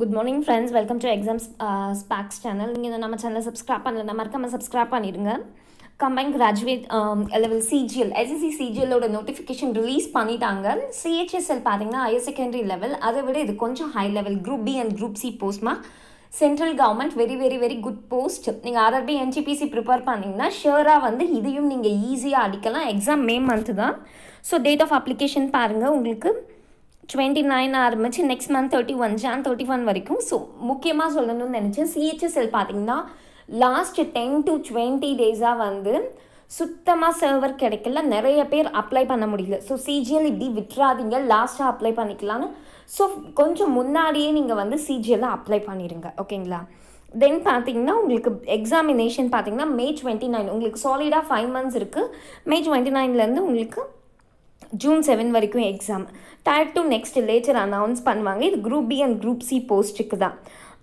good morning friends welcome to exams specs channel நீங்கள் நம்ம சேனலை சப்ஸ்கிரைப் பண்ணலன்னா மறக்காமல் சப்ஸ்கிரைப் பண்ணிடுங்க combine graduate level CGL SSC சிஜிஎல்லோட நோட்டிஃபிகேஷன் ரிலீஸ் பண்ணிட்டாங்க சிஹெச்எஸ்எல் பார்த்தீங்கன்னா ஹையர் செகண்டரி லெவல் அதை விட இது கொஞ்சம் high level group B and group C போஸ்ட்மா central government very very very good post நீங்கள் ஆர்ஆர்பி என்ஜிபிசி ப்ரிப்பேர் பண்ணிங்கன்னா ஷியராக வந்து இதையும் நீங்கள் ஈஸியாக அடிக்கலாம் எக்ஸாம் மே மந்த்து தான் ஸோ டேட் ஆஃப் அப்ளிகேஷன் பாருங்கள் உங்களுக்கு டுவெண்ட்டி நைன் ஆரம்பிச்சு next month thirty one June thirty one வரைக்கும் ஸோ முக்கியமாக சொல்லணும்னு நினச்சேன் சிஹெச்எஸ்எல் பார்த்தீங்கன்னா லாஸ்ட் டென் டு டுவெண்ட்டி டேஸாக வந்து சுத்தமாக சர்வர் கிடைக்கல நிறைய பேர் அப்ளை பண்ண முடியல ஸோ சிஜிஎல் இப்படி விட்டுறாதீங்க லாஸ்ட்டாக அப்ளை பண்ணிக்கலான்னு ஸோ கொஞ்சம் முன்னாடியே நீங்கள் வந்து சிஜிஎல் அப்ளை பண்ணிடுங்க ஓகேங்களா தென் பார்த்தீங்கன்னா உங்களுக்கு எக்ஸாமினேஷன் பார்த்தீங்கன்னா மே டுவெண்ட்டி நைன் உங்களுக்கு சாலிடாக ஃபைவ் மந்த்ஸ் இருக்குது மே டுவெண்ட்டி நைன்லேருந்து உங்களுக்கு ஜூன் செவன் வரைக்கும் exam tier two next later announce பண்ணுவாங்க இது group B and group C போஸ்ட்டுக்கு தான்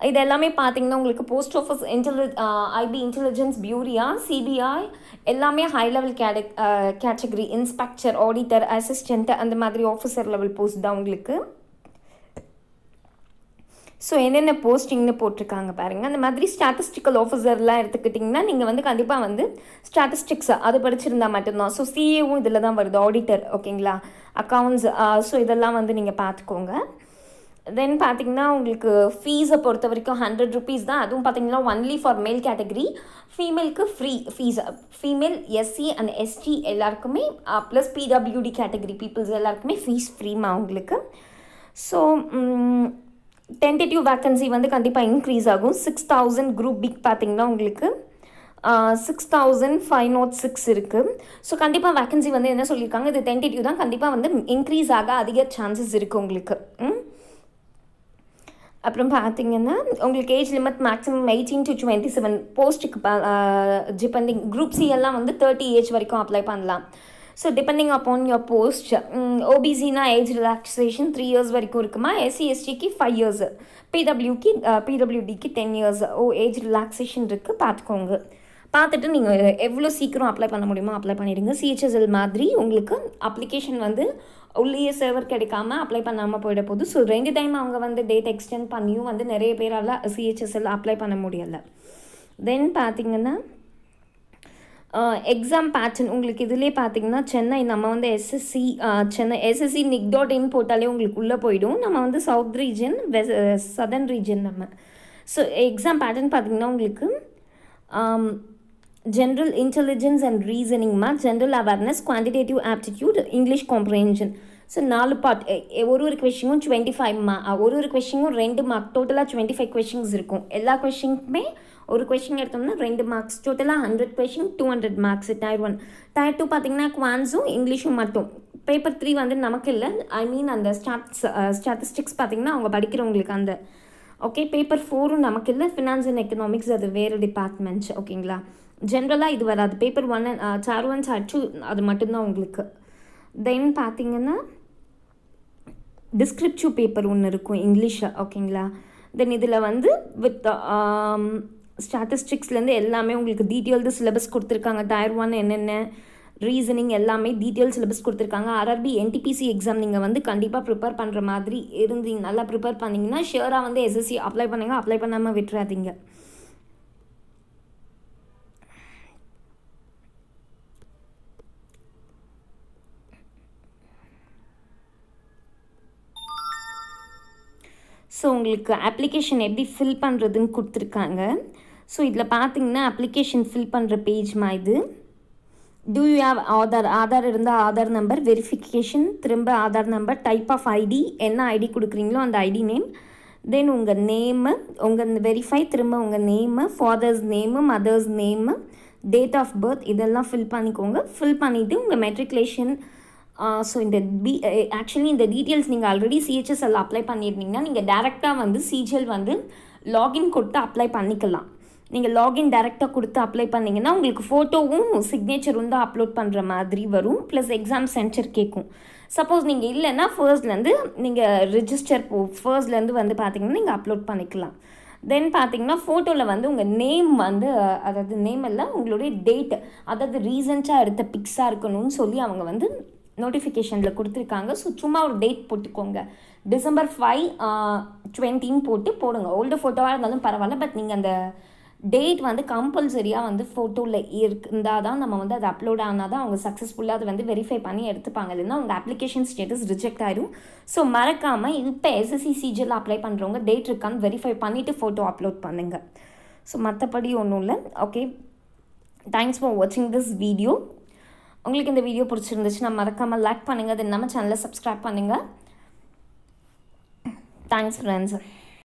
இது எல்லாமே பார்த்தீங்கன்னா உங்களுக்கு போஸ்ட் ஆஃபீஸ் இன்டெலி ஐபி இன்டெலிஜென்ஸ் பியூரியா சிபிஐ எல்லாமே ஹை லெவல் கேட கேட்டகரி இன்ஸ்பெக்டர் ஆடிட்டர் அசிஸ்டண்ட் அந்த மாதிரி ஆஃபீஸர் லெவல் போஸ்ட் தான் உங்களுக்கு ஸோ என்னென்ன போஸ்டிங்னு போட்டிருக்காங்க பாருங்கள் அந்த மாதிரி ஸ்டாட்டிஸ்டிக்கல் ஆஃபீஸர்லாம் எடுத்துக்கிட்டிங்கன்னா நீங்கள் வந்து கண்டிப்பாக வந்து ஸ்டாட்டிஸ்டிக்ஸ் அது படிச்சிருந்தால் மட்டும்தான் ஸோ சிஏவும் இதில் தான் வருது ஆடிட்டர் ஓகேங்களா அக்கௌண்ட்ஸ் ஸோ இதெல்லாம் வந்து நீங்கள் பார்த்துக்கோங்க தென் பார்த்தீங்கன்னா உங்களுக்கு ஃபீஸை பொறுத்த வரைக்கும் ஹண்ட்ரட் ருபீஸ் தான் அதுவும் பார்த்தீங்கன்னா ஒன்லி ஃபார் மேல் கேட்டகரி ஃபீமேலுக்கு free fees female SC and ST எல்லாருக்குமே ப்ளஸ் பிடபிள்யூடி கேட்டகரி பீப்புள்ஸ் எல்லாருக்குமே ஃபீஸ் ஃப்ரீமா அவங்களுக்கு ஸோ டென்டேட்டிவ் வேக்கன்சி வந்து கண்டிப்பாக இன்க்ரீஸ் ஆகும் சிக்ஸ் தௌசண்ட் குரூப் பிக் பார்த்திங்கன்னா உங்களுக்கு six thousand five naught six இருக்குது ஸோ கண்டிப்பாக வேக்கன்சி வந்து என்ன சொல்லியிருக்காங்க இது டென்டேட்டிவ் தான் கண்டிப்பாக வந்து இன்க்ரீஸ் ஆக அதிக சான்சஸ் இருக்குது உங்களுக்கு அப்புறம் பார்த்தீங்கன்னா உங்களுக்கு age limit maximum eighteen to twenty seven போஸ்ட்டுக்கு ஜிபெண்டிங் குரூப் சி எல்லாம் வந்து தேர்ட்டி ஏஜ் வரைக்கும் அப்ளை பண்ணலாம் so depending upon your post ஓபிசினா ஏஜ் ரிலாக்ஸேஷன் த்ரீ இயர்ஸ் வரைக்கும் இருக்குமா எஸ்சி எஸ்டிக்கு ஃபைவ் இயர்ஸ் பிடபிள்யூக்கு பிடபிள்யூடிக்கு டென் இயர்ஸ் ஓ ஏஜ் ரிலாக்ஸேஷன் இருக்குது பார்த்துக்கோங்க பார்த்துட்டு நீங்கள் எவ்வளோ சீக்கிரம் அப்ளை பண்ண முடியுமோ அப்ளை பண்ணிடுங்க சிஹெச்எஸ்எல் மாதிரி உங்களுக்கு அப்ளிகேஷன் வந்து உள்ளே சர்வர் கிடைக்காம அப்ளை பண்ணாமல் போயிட போகுது ஸோ ரெண்டு டைம் அவங்க வந்து டேட் எக்ஸ்டெண்ட் பண்ணியும் வந்து நிறைய பேரால் சிஹெச்எஸ்எல் அப்ளை பண்ண முடியலை தென் பார்த்தீங்கன்னா எக்ஸாம் பேட்டர்ன் உங்களுக்கு இதிலே பார்த்தீங்கன்னா சென்னை நம்ம வந்து SSC Chennai SSC NIC dot in போட்டாலே உங்களுக்கு உள்ளே போயிடும் நம்ம வந்து சவுத் ரீஜன் வெ சதர்ன் ரீஜன் நம்ம ஸோ எக்ஸாம் பேட்டர்ன் பார்த்திங்கன்னா உங்களுக்கு ஜென்ரல் இன்டெலிஜென்ஸ் அண்ட் ரீசனிங் ரீசனிங்மா general awareness quantitative aptitude English comprehension so நாலு பார்ட் ஒரு ஒரு கொஷினும் டுவெண்ட்டி ஃபைவ் மா ஒரு ஒரு கொஷினும் ரெண்டு மார்க் டோட்டலாக டுவெண்ட்டி ஃபைவ் கொஷின்ஸ் இருக்கும் எல்லா கொஷினுக்குமே ஒரு கொஷின் எடுத்தோம்னா ரெண்டு மார்க்ஸ் டோட்டலாக hundred question two hundred marks tier one tier two பார்த்தீங்கன்னா குவான்ஸும் இங்கிலீஷும் மட்டும் பேப்பர் த்ரீ வந்து நமக்கு இல்லை ஐ மீன் அந்த ஸ்டாட்ஸ் ஸ்டாட்டிஸ்டிக்ஸ் பார்த்திங்கன்னா அவங்க படிக்கிறவங்களுக்கு அந்த ஓகே பேப்பர் ஃபோரும் நமக்கு இல்லை ஃபினான்ஸ் அண்ட் எக்கனாமிக்ஸ் அது வேறு டிபார்ட்மெண்ட்ஸ் ஓகேங்களா ஜென்ரலாக இது வராது paper one sir one sir two அது மட்டும்தான் உங்களுக்கு தென் பார்த்தீங்கன்னா டிஸ்கிரிப்டிவ் பேப்பர் ஒன்று இருக்கும் இங்கிலீஷில் ஓகேங்களா தென் இதில் வந்து வித் ஸ்டாட்டிஸ்டிக்ஸ்லேருந்து எல்லாமே உங்களுக்கு டீட்டெயில்டு சிலபஸ் கொடுத்துருக்காங்க டயர் ஒன் என்னென்ன ரீசனிங் எல்லாமே டீட்டெயில் சிலபஸ் கொடுத்துருக்காங்க ஆர்ஆர்பி என்டிபிசி எக்ஸாம் நீங்கள் வந்து கண்டிப்பாக ப்ரிப்பேர் பண்ணுற மாதிரி இருந்தீங்க நல்லா ப்ரிப்பேர் பண்ணிங்கன்னா ஷியராக வந்து எஸ்எஸ்சி அப்ளை பண்ணுங்க அப்ளை பண்ணாமல் விட்டுறாதீங்க ஸோ உங்களுக்கு அப்ளிகேஷன் எப்படி ஃபில் பண்ணுறதுன்னு கொடுத்துருக்காங்க ஸோ இதில் பார்த்தீங்கன்னா அப்ளிகேஷன் ஃபில் பண்ணுற பேஜ்மா இது do you have Aadhaar Aadhaar இருந்தால் ஆதார் நம்பர் வெரிஃபிகேஷன் திரும்ப Aadhaar number type of ID என்ன ஐடி கொடுக்குறீங்களோ அந்த ஐடி நேம் தென் உங்கள் நேமு உங்கள் வெரிஃபை திரும்ப உங்கள் name father's name mother's name date of birth இதெல்லாம் ஃபில் பண்ணிக்கோங்க ஃபில் பண்ணிவிட்டு உங்கள் மெட்ரிகுலேஷன் ஸோ இந்த பி ஆக்சுவலி இந்த டீட்டெயில்ஸ் நீங்கள் ஆல்ரெடி சிஹெச்எஸ்எல் அப்ளை பண்ணியிருந்தீங்கன்னா நீங்கள் டேரெக்டாக வந்து சிஜிஎல் வந்து லாகின் கொடுத்து அப்ளை பண்ணிக்கலாம் நீங்கள் லாகின் டேரெக்டாக கொடுத்து அப்ளை பண்ணிங்கன்னா உங்களுக்கு ஃபோட்டோவும் சிக்னேச்சரும் தான் அப்லோட் பண்ணுற மாதிரி வரும் ப்ளஸ் எக்ஸாம் சென்டர் கேட்கும் சப்போஸ் நீங்கள் இல்லைன்னா ஃபர்ஸ்ட்லேருந்து நீங்கள் ரிஜிஸ்டர் போ ஃபர்ஸ்ட்லேருந்து வந்து பார்த்தீங்கன்னா நீங்கள் அப்லோட் பண்ணிக்கலாம் தென் பார்த்தீங்கன்னா ஃபோட்டோவில் வந்து உங்கள் நேம் வந்து அதாவது நேம் எல்லாம் உங்களுடைய டேட் அதாவது ரீசெண்டாக எடுத்த பிக்ஸாக இருக்கணும்னு சொல்லி அவங்க வந்து நோட்டிஃபிகேஷனில் கொடுத்துருக்காங்க ஸோ சும்மா ஒரு டேட் போட்டுக்கோங்க டிசம்பர் ஃபைவ் டுவெண்ட்டின்னு போட்டு போடுங்க ஓல்டு ஃபோட்டோவாக இருந்தாலும் பரவாயில்ல பட் நீங்கள் அந்த டேட் வந்து கம்பல்சரியாக வந்து ஃபோட்டோவில் இருந்தால் தான் நம்ம வந்து அது அப்லோட் ஆனால் தான் அவங்க சக்ஸஸ்ஃபுல்லாக அதை வந்து வெரிஃபை பண்ணி எடுத்துப்பாங்க இல்லைன்னா அவங்க அப்ளிகேஷன் ஸ்டேட்டஸ் ரிஜெக்ட் ஆயிடும் ஸோ மறக்காமல் இப்போ எஸ்எஸ்சி சிஜியில் அப்ளை பண்ணுறவங்க டேட் இருக்கான்னு வெரிஃபை பண்ணிவிட்டு ஃபோட்டோ அப்லோட் பண்ணுங்கள் ஸோ மற்றபடி ஒன்றும் இல்லை ஓகே தேங்க்ஸ் ஃபார் வாட்சிங் திஸ் வீடியோ உங்களுக்கு இந்த வீடியோ பிடிச்சிருந்துச்சுன்னா மறக்காமல் லைக் பண்ணுங்கள் அது நம்ம சேனலை சப்ஸ்கிரைப் பண்ணுங்கள் தேங்க்ஸ் ஃப்ரெண்ட்ஸ்